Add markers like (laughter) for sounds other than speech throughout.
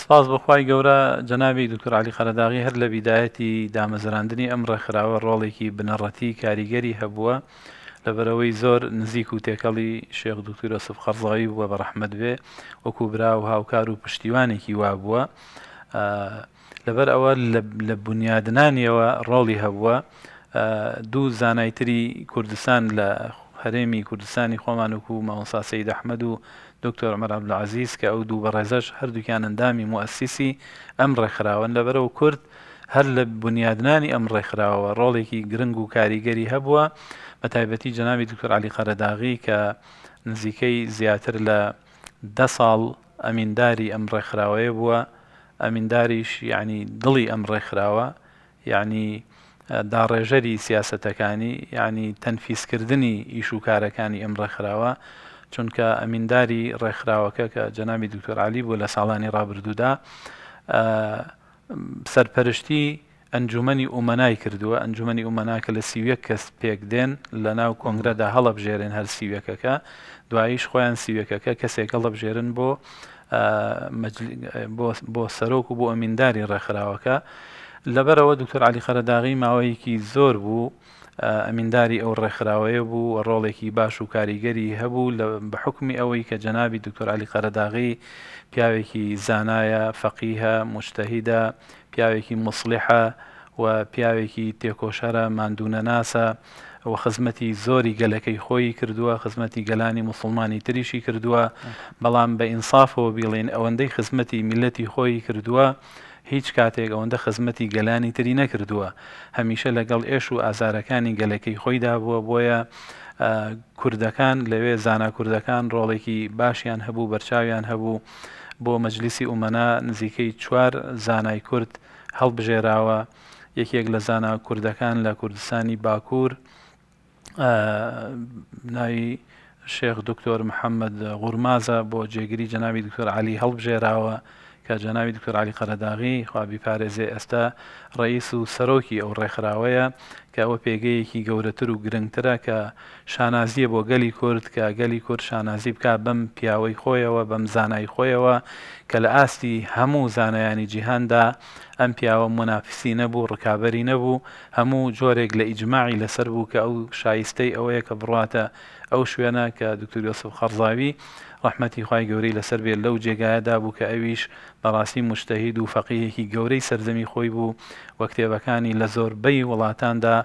سپاس بخوای گەورە جەناوی دوکتۆرالی خەرداغی هەر لە بیدایەتی دامەزراندنی ئەم ڕێکخراوە ڕۆڵێکی بنەڕەتی کاریگەری هەبووە لەبەرەوەی زۆر نزیک و تێکەڵی شێخ دوکتۆرە سف خەرزایی بووە بە ڕەحمد بێ وەکو برا و هاوکار و پشتیوانێکی وا بووە لەبەر ئەوە لە بنیادنانیەوە ڕۆڵی هەبووە دوو زانایتری کوردستان لە هەرێمی کوردستانی خۆمان وکو مامۆسا سید ئەحمەد و دکتۆر مەراب لە عزیز کە ئەو دوو بەڕێزەش هەردووکیان ئەندامی موسیسی ئەم ڕێکخراون لەبەرەوە کورد هەر لە بنیادنانی ئەم ڕێکخراوە ڕۆڵێکی گرنگ و کاریگەری هەبووە بە تایبەتی جەناوی دکتۆر علی قەرەداغی کە نزیکەی زیاتر لە ده ساڵ ئەمینداری ئەم ڕێکخراوەیە بووە ئەمینداریش یعنی دڵی ئەم ڕێکخراوە یعنی داڕێژەری سیاسەتەکانی ینی تەنفیسکردنی ئیشوکارەکانی ئەمڕە خراوە چونکە ئەمینداری ڕێکخراوەکە کە جەنامی دکتۆرعالی بۆ لە ساڵانی ڕابردوودا سەرپەرشتی ئەنجومی ئومەنای کردووە ئەنجومی ئومەناکە لە سیویەک کەس پێک دێن لە ناو کۆنگرەدا هەڵەبژێرن هەر سیویەکەکە دواییش خۆیان سیویەکەکە کەسێک هەڵەبژێرن بۆ بۆ سەرۆک و بۆ ئەمینداری ڕێکخراوەکە لەبەرەوە دکتۆر علی خەرەداغی ماوەیەکی زۆر بوو ئەمینداری ئەو ڕێکخراوەیە بوو ڕۆڵێکی باش و کاریگەری هەبوو لە بەحکمی ئەوەی کە جەنابی دکتۆر علی خەرەداغی پیاوێکی زانایە فەقیهە مشتەهیدا پیاوێکی مسلحە و پیاوێکی تێکۆشەرە مادونە ناسە. ئەوە خزمەتی زۆری گەلەکەی خۆی کردووە خزمەتی گەلانی مسلمانی تریشی کردووە بەڵام بە ئینسافەوە بیڵێن ئەوەندەی خزمەتی میلەتی خۆی کردووە هیچ کاتێک ئەوەندە خزمەتی گەلانی تری نەکردووە هەمیشە لەگەڵ ئێش و ئازارەکانی گەلەکەی خۆی دابووە بۆیە کوردەکان لەوێ زانا کوردەکان ڕۆڵێکی باشیان هەبوو بەرچاویان هەبوو بۆ مەجلیسی ئومەنا نزیکەی چوار زانای کورد هەڵبژێراوە یەکێک لە زانا کوردەکان لە کوردستانی باکوور ناوی شێخ دکتۆر محەممەد غورمازە بۆ جێگیری جەناوی دکتۆر علی هەڵبژێراوە کە جەناوی دکتۆر علی قەرەداغی خوابی پارێزێ ئێستا ڕئیس و سەرۆکی ئەو ڕێکخراوەیە کە ئەوە پێگەیەکی گەورەتر و گرنگترە کە شانازیە بۆ گەلی کورد کە گەلی کورد شانازی بک بەم پیاوەی خۆیەوە بەم زانای خۆیەوە کە لە ئاستی هەموو زانایانی جیهاندا ئەم پیاوە منافسی نەبوو ڕکابی نەبوو هەموو جۆرێک لە ئیجمماعی لەسەر بوو کە ئەو شایستەی ئەوەیە کە بڕاتە ئەو شوێنە کە دکتۆریۆسف خەرزاوی ڕحمەتی خی گەورەی لەسەر بێت لەو جێگایەدا بوو کە ئەویش بەڕاستی مشتەهید و فەقیەکی گەورەی سەرزەمی خۆی بوو وە کتێبەکانی لە زۆربەی وڵاتاندا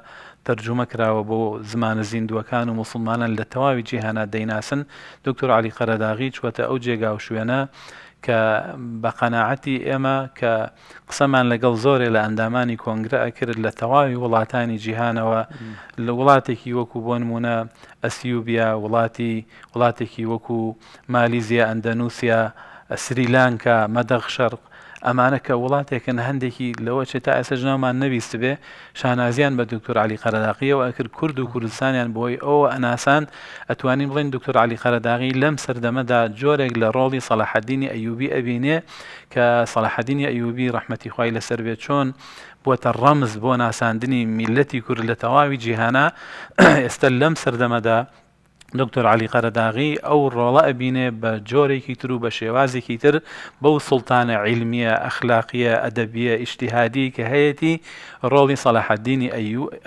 تەرجمە کراوە بۆ زمانە زیندوەکان و مسلمانان لە تەواوی جیهانا دەیناسن دکتۆر علی قەرەداغی چوەتە ئەو جێگا و شوێنە کە بە قەنەعەتی ئێمە کە قسەمان لەگەڵ زۆرێ لە ئەندامانی کۆنگرە ئەکرد لە تەواوی وڵاتانی جیهانەوە لە وڵاتێکی وەکو بۆ نمونە ئەسیوبیا وڵاتی وڵاتێکی وەکو مالیزیە ئەندەنووسیا سریلانکە مەدەخشەرق ئەمانە کە وڵاتێکن هەندێکی لەوە چێت تا ئەسە ژنامان نەویست بێ شانازیان بە دکتۆر علی قەرداقیەوە ئەکرد کورد و کوردستانیان بۆی ئەوە ئەناسان ئەتوانین بڵین دکتۆر علی قەرداغی لەم سەردەمەدا جۆرێک لە ڕۆڵی سەلاحەدینی ئەیوبی ئەبینێ کە سەلاحەدینی ئەیوبی ڕحمەتی خی لەسەر بێت چۆن بووە ڕەمز بۆ ناساندنی میلەتی کورد لە تەواوی جیهانە (clears throat) ئێستا لەم سەردەمەدا دکتۆر علی قەرەداغی ئەو ڕۆڵە ئەبینێ بە جۆرێکی تر و بە شێوازێکی تر بەو سڵتانە عیلمیە ئەخلاقیە ئەدەبیە ئیشتیهادی کە هەیەی ڕۆڵی سەلاحدینی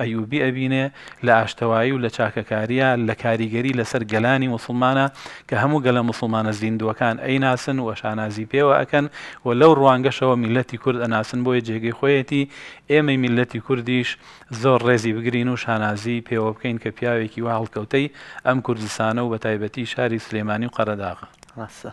ئەیوبی ئەبینێ لە ئاشتەوایی و لە چاکەکاریە لە کاریگەری لەسەر گەلانی مسلمانە کە هەموو گەلە مسلمانە زیندوەکان ئەیناسن وە شانازی پێوە ئەەکەن و لەو ڕوانگەشەوە میلەتی کورد ئەناسن بۆیە جێگەی خۆیەتی ئێمە میلەتی کوردیش زۆر ڕێزی بگرین و شانازی پێوە بکەین کە پیاوێکی وا هەڵکەوتەی ئەم کورد کوردستانە و بە تایبەتی شاری سلێمانی و قەرەداغە ڕاستە.